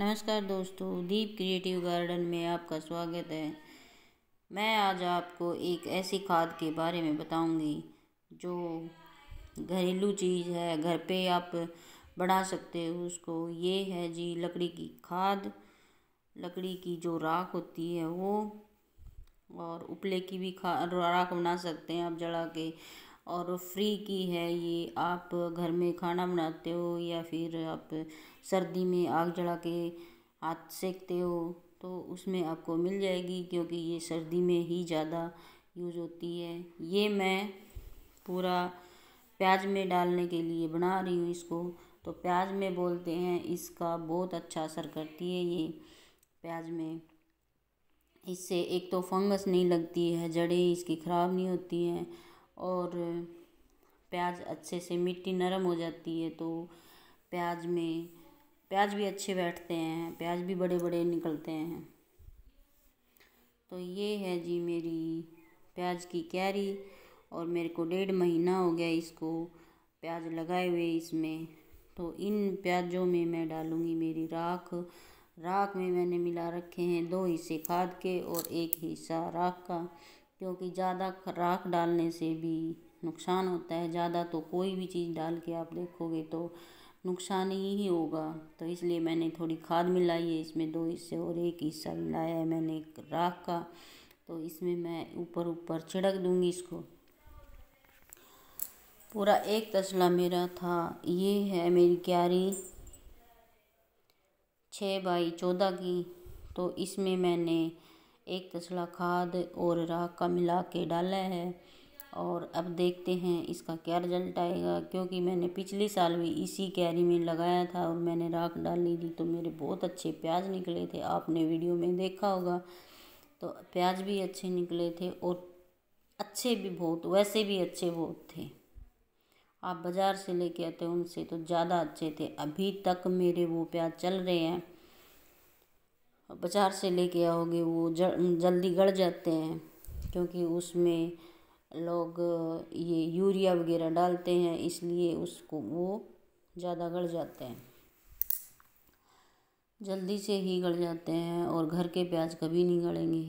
नमस्कार दोस्तों दीप creative garden में आपका स्वागत है मैं आज आपको एक ऐसी खाद के बारे में बताऊंगी जो घरेलू चीज़ है घर पे आप बना सकते हो उसको ये है जी लकड़ी की खाद लकड़ी की जो राख होती है वो और उपले की भी खा राख बना सकते हैं आप जला के और फ्री की है ये आप घर में खाना बनाते हो या फिर आप सर्दी में आग जला के हाथ सेकते हो तो उसमें आपको मिल जाएगी क्योंकि ये सर्दी में ही ज़्यादा यूज होती है ये मैं पूरा प्याज में डालने के लिए बना रही हूँ इसको तो प्याज में बोलते हैं इसका बहुत अच्छा असर करती है ये प्याज में इससे एक तो फंगस नहीं लगती है जड़ें इसकी ख़राब नहीं होती हैं और प्याज अच्छे से मिट्टी नरम हो जाती है तो प्याज में प्याज भी अच्छे बैठते हैं प्याज भी बड़े बड़े निकलते हैं तो ये है जी मेरी प्याज की क्यारी और मेरे को डेढ़ महीना हो गया इसको प्याज लगाए हुए इसमें तो इन प्याजों में मैं डालूँगी मेरी राख राख में मैंने मिला रखे हैं दो हिस्से खाद के और एक हिस्सा राख का क्योंकि ज़्यादा राख डालने से भी नुकसान होता है ज़्यादा तो कोई भी चीज़ डाल के आप देखोगे तो नुकसान ही, ही होगा तो इसलिए मैंने थोड़ी खाद मिलाई है इसमें दो हिस्से और एक हिस्सा मिलाया है मैंने एक राख का तो इसमें मैं ऊपर ऊपर छिड़क दूंगी इसको पूरा एक तसला मेरा था ये है मेरी क्यारी छः बाई चौदह की तो इसमें मैंने एक तसला खाद और राख का मिला के डाला है और अब देखते हैं इसका क्या रिजल्ट आएगा क्योंकि मैंने पिछले साल भी इसी कैरी में लगाया था और मैंने राख डाली थी तो मेरे बहुत अच्छे प्याज निकले थे आपने वीडियो में देखा होगा तो प्याज भी अच्छे निकले थे और अच्छे भी बहुत वैसे भी अच्छे बहुत थे आप बाज़ार से लेके आते उनसे तो ज़्यादा अच्छे थे अभी तक मेरे वो प्याज चल रहे हैं बाज़ार से लेके आओगे वो जल्दी गड़ जाते हैं क्योंकि उसमें लोग ये यूरिया वगैरह डालते हैं इसलिए उसको वो ज़्यादा गड़ जाते हैं जल्दी से ही गड़ जाते हैं और घर के प्याज कभी नहीं गड़ेंगे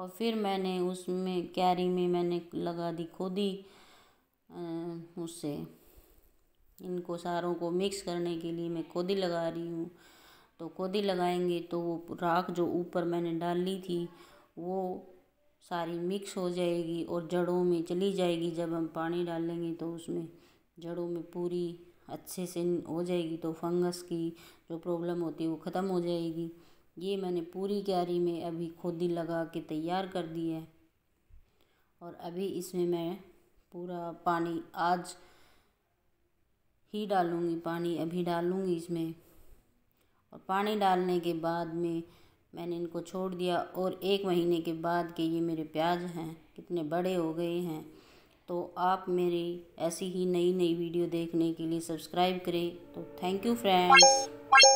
और फिर मैंने उसमें कैरी में मैंने लगा दी खोदी उससे इनको सारों को मिक्स करने के लिए मैं खोदी लगा रही हूँ तो कोदी लगाएंगे तो वो राख जो ऊपर मैंने डाली थी वो सारी मिक्स हो जाएगी और जड़ों में चली जाएगी जब हम पानी डालेंगे तो उसमें जड़ों में पूरी अच्छे से हो जाएगी तो फंगस की जो प्रॉब्लम होती है वो ख़त्म हो जाएगी ये मैंने पूरी क्यारी में अभी खोदी लगा के तैयार कर दी है और अभी इसमें मैं पूरा पानी आज ही डालूँगी पानी अभी डालूँगी इसमें पानी डालने के बाद में मैंने इनको छोड़ दिया और एक महीने के बाद के ये मेरे प्याज हैं कितने बड़े हो गए हैं तो आप मेरी ऐसी ही नई नई वीडियो देखने के लिए सब्सक्राइब करें तो थैंक यू फ्रेंड्स